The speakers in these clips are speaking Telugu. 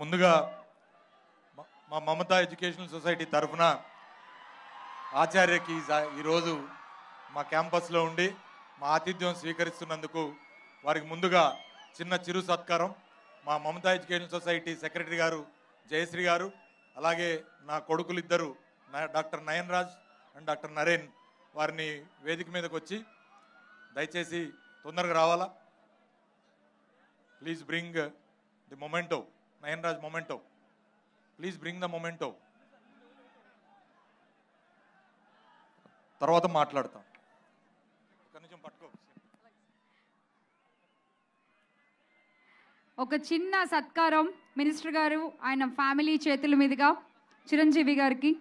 ముందుగా మా మమతా ఎడ్యుకేషనల్ సొసైటీ తరఫున ఆచార్యకి ఈరోజు మా క్యాంపస్లో ఉండి మా ఆతిథ్యం స్వీకరిస్తున్నందుకు వారికి ముందుగా చిన్న చిరు సత్కారం మా మమతా ఎడ్యుకేషన్ సొసైటీ సెక్రటరీ గారు జయశ్రీ గారు అలాగే నా కొడుకులు ఇద్దరు doctor Nayanraj and doctor Naren వారిని వేదిక మీదకి వచ్చి దయచేసి తొందరగా రావాలా please bring the memento Nayanraj, memento please bring the memento తర్వాత మాట్లాడతాం కొంచెం పట్టుకో ఒక చిన్న సత్కారం మినిస్టర్ గారు ఆయన ఫ్యామిలీ చేతుల మీదుగా చిరంజీవి గారికి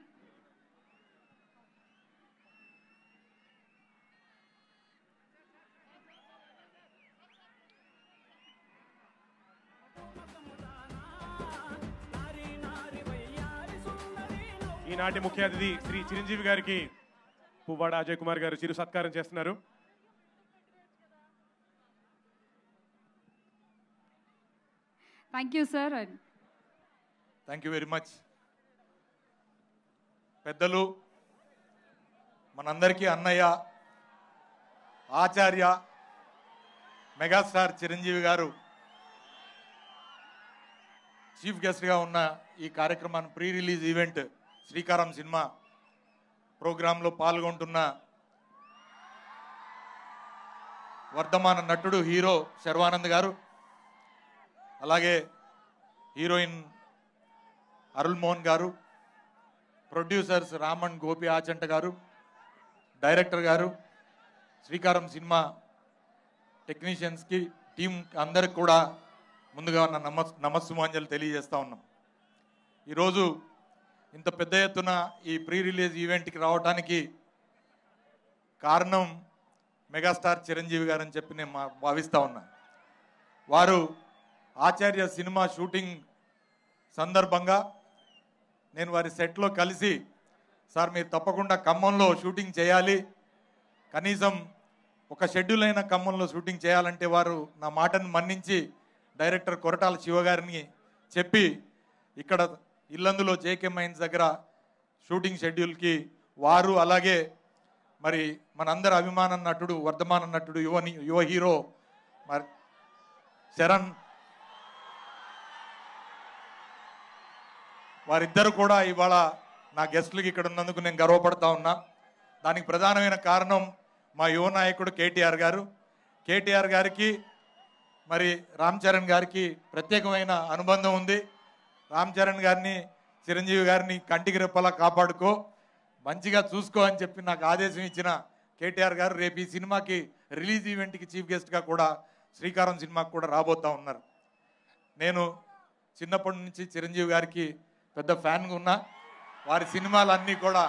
ఈనాటి ముఖ్య అతిథి శ్రీ చిరంజీవి గారికి పువ్వాడ అజయ్ కుమార్ గారు చిరు సత్కారం చేస్తున్నారు thank you sir thank you very much పెద్దలు మనందరికీ అన్నయ్య ఆచార్య మెగాస్టార్ చిరంజీవి గారు చీఫ్ గెస్ట్గా ఉన్న ఈ కార్యక్రమాన్ని pre release event Sreekaram cinema ప్రోగ్రాంలో పాల్గొంటున్న వర్ధమాన నటుడు హీరో శర్వానంద్ గారు అలాగే హీరోయిన్ అరుల్ మోహన్ గారు ప్రొడ్యూసర్స్ రామన్ గోపి ఆచంట గారు డైరెక్టర్ గారు శ్రీకారం సినిమా టెక్నీషియన్స్కి టీం అందరికి కూడా ముందుగా నమ నమస్సుమాంజలు తెలియజేస్తూ ఉన్నాం ఈరోజు ఇంత పెద్ద ఎత్తున ఈ ప్రీ రిలీజ్ ఈవెంట్కి రావడానికి కారణం మెగాస్టార్ చిరంజీవి గారు అని చెప్పి నేను భావిస్తూ ఉన్నా వారు ఆచార్య సినిమా షూటింగ్ సందర్భంగా నేను వారి సెట్లో కలిసి సార్ మీరు తప్పకుండా ఖమ్మంలో షూటింగ్ చేయాలి కనీసం ఒక షెడ్యూల్ అయిన ఖమ్మంలో షూటింగ్ చేయాలంటే వారు నా మాటను మన్నించి డైరెక్టర్ కొరటాల శివగారిని చెప్పి ఇక్కడ ఇల్లందులో జేకే మైన్స్ దగ్గర షూటింగ్ షెడ్యూల్కి వారు అలాగే మరి మనందరి అభిమాన నటుడు వర్ధమాన నటుడు యువ యువ హీరో మరి శరణ్ వారిద్దరు కూడా ఇవాళ నా గెస్టులకి ఇక్కడ ఉన్నందుకు నేను గర్వపడతా ఉన్నా దానికి ప్రధానమైన కారణం మా యువ నాయకుడు కేటీఆర్ గారు కేటీఆర్ గారికి మరి రామ్ చరణ్ గారికి ప్రత్యేకమైన అనుబంధం ఉంది రామ్ చరణ్ గారిని చిరంజీవి గారిని కంటికి రెప్పలా కాపాడుకో మంచిగా చూసుకో అని చెప్పి నాకు ఆదేశం ఇచ్చిన కేటీఆర్ గారు రేపు ఈ సినిమాకి రిలీజ్ ఈవెంట్కి చీఫ్ గెస్ట్గా కూడా శ్రీకారం సినిమాకి కూడా రాబోతూ ఉన్నారు నేను చిన్నప్పటి నుంచి చిరంజీవి గారికి పెద్ద ఫ్యాన్గా ఉన్నా వారి సినిమాలన్నీ కూడా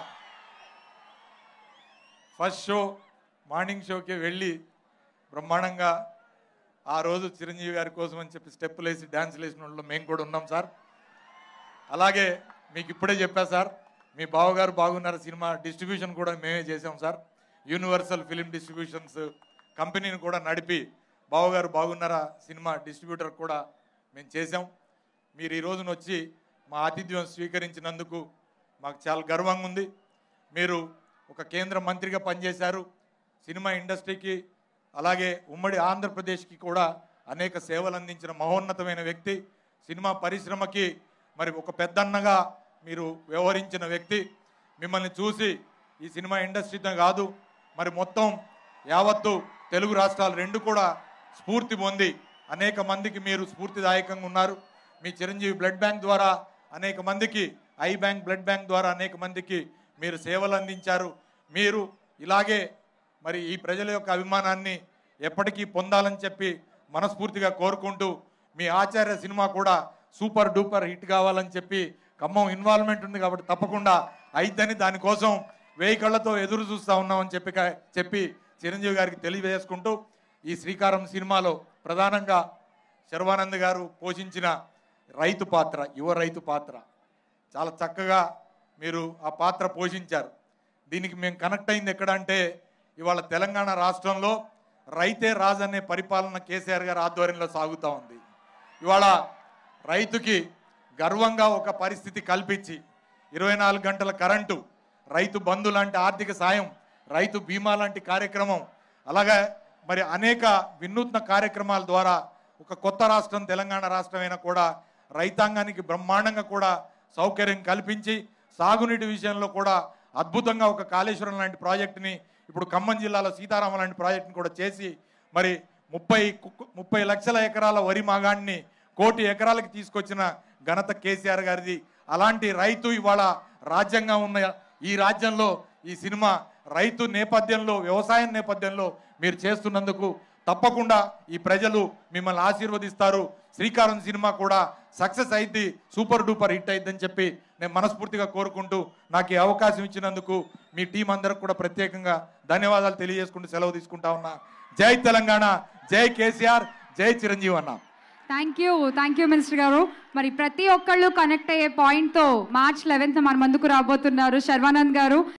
ఫస్ట్ షో మార్నింగ్ షోకి వెళ్ళి బ్రహ్మాండంగా ఆ రోజు చిరంజీవి గారి కోసం అని చెప్పి స్టెప్పులు వేసి డ్యాన్సులు వేసిన వాళ్ళు మేము కూడా ఉన్నాం సార్ అలాగే మీకు ఇప్పుడే చెప్పా సార్ మీ బావగారు బాగున్నారు సినిమా డిస్ట్రిబ్యూషన్ కూడా మేమే చేసాం సార్ యూనివర్సల్ ఫిలిం డిస్ట్రిబ్యూషన్స్ కంపెనీని కూడా నడిపి బావగారు బాగున్నారా సినిమా డిస్ట్రిబ్యూటర్ కూడా మేము చేసాం మీరు ఈ రోజున వచ్చి మా ఆతిథ్యం స్వీకరించినందుకు మాకు చాలా గర్వంగా ఉంది మీరు ఒక కేంద్ర మంత్రిగా పనిచేశారు సినిమా ఇండస్ట్రీకి అలాగే ఉమ్మడి ఆంధ్రప్రదేశ్కి కూడా అనేక సేవలు అందించిన మహోన్నతమైన వ్యక్తి సినిమా పరిశ్రమకి మరి ఒక పెద్దన్నగా మీరు వ్యవహరించిన వ్యక్తి మిమ్మల్ని చూసి ఈ సినిమా ఇండస్ట్రీతో కాదు మరి మొత్తం యావత్తు తెలుగు రాష్ట్రాలు రెండు కూడా స్ఫూర్తి పొంది అనేక మందికి మీరు స్ఫూర్తిదాయకంగా ఉన్నారు మీ చిరంజీవి బ్లడ్ బ్యాంక్ ద్వారా అనేక మందికి ఐ బ్యాంక్ బ్లడ్ బ్యాంక్ ద్వారా అనేక మందికి మీరు సేవలు అందించారు మీరు ఇలాగే మరి ఈ ప్రజల యొక్క అభిమానాన్ని ఎప్పటికీ పొందాలని చెప్పి మనస్ఫూర్తిగా కోరుకుంటూ మీ ఆచార్య సినిమా కూడా సూపర్ డూపర్ హిట్ కావాలని చెప్పి ఖమ్మం ఇన్వాల్వ్మెంట్ ఉంది కాబట్టి తప్పకుండా అయిద్దని దానికోసం వేయి కళ్ళతో ఎదురు చూస్తూ ఉన్నామని చెప్పి చెప్పి చిరంజీవి గారికి తెలియజేసుకుంటూ ఈ శ్రీకారం సినిమాలో ప్రధానంగా శర్వానంద్ గారు పోషించిన రైతు పాత్ర యువ రైతు పాత్ర చాలా చక్కగా మీరు ఆ పాత్ర పోషించారు దీనికి మేము కనెక్ట్ అయింది ఎక్కడంటే ఇవాళ తెలంగాణ రాష్ట్రంలో రైతే రాజు అనే పరిపాలన కేసీఆర్ గారి ఆధ్వర్యంలో సాగుతూ ఉంది ఇవాళ రైతుకి గర్వంగా ఒక పరిస్థితి కల్పించి ఇరవై నాలుగు గంటల కరెంటు రైతు బంధు లాంటి ఆర్థిక సాయం రైతు బీమా లాంటి కార్యక్రమం అలాగే మరి అనేక వినూత్న కార్యక్రమాల ద్వారా ఒక కొత్త రాష్ట్రం తెలంగాణ రాష్ట్రమైనా కూడా రైతాంగానికి బ్రహ్మాండంగా కూడా సౌకర్యం కల్పించి సాగునీటి విషయంలో కూడా అద్భుతంగా ఒక కాళేశ్వరం లాంటి ప్రాజెక్టుని ఇప్పుడు ఖమ్మం జిల్లాలో సీతారామ లాంటి ప్రాజెక్టుని కూడా చేసి మరి ముప్పై ముప్పై లక్షల ఎకరాల వరి మాగాణ్ణి కోటి ఎకరాలకి తీసుకొచ్చిన ఘనత కేసీఆర్ గారిది అలాంటి రైతు ఇవాళ రాజ్యంగా ఉన్న ఈ రాజ్యంలో ఈ సినిమా రైతు నేపథ్యంలో వ్యవసాయం నేపథ్యంలో మీరు చేస్తున్నందుకు తప్పకుండా ఈ ప్రజలు మిమ్మల్ని ఆశీర్వదిస్తారు శ్రీకారం సినిమా కూడా సక్సెస్ అయింది సూపర్ డూపర్ హిట్ అయిద్దని చెప్పి నేను మనస్ఫూర్తిగా కోరుకుంటూ నాకు ఈ అవకాశం ఇచ్చినందుకు మీ టీం అందరికి కూడా ప్రత్యేకంగా ధన్యవాదాలు తెలియజేసుకుంటూ సెలవు తీసుకుంటా ఉన్నా జై తెలంగాణ జై కేసీఆర్ జై చిరంజీవి అన్నా thank you thank you minister గారు మరి ప్రతి ఒక్కళ్ళు కనెక్ట్ అయ్యే పాయింట్తో మార్చ్ లెవెన్త్ మన ముందుకు రాబోతున్నారు శర్వానంద్ గారు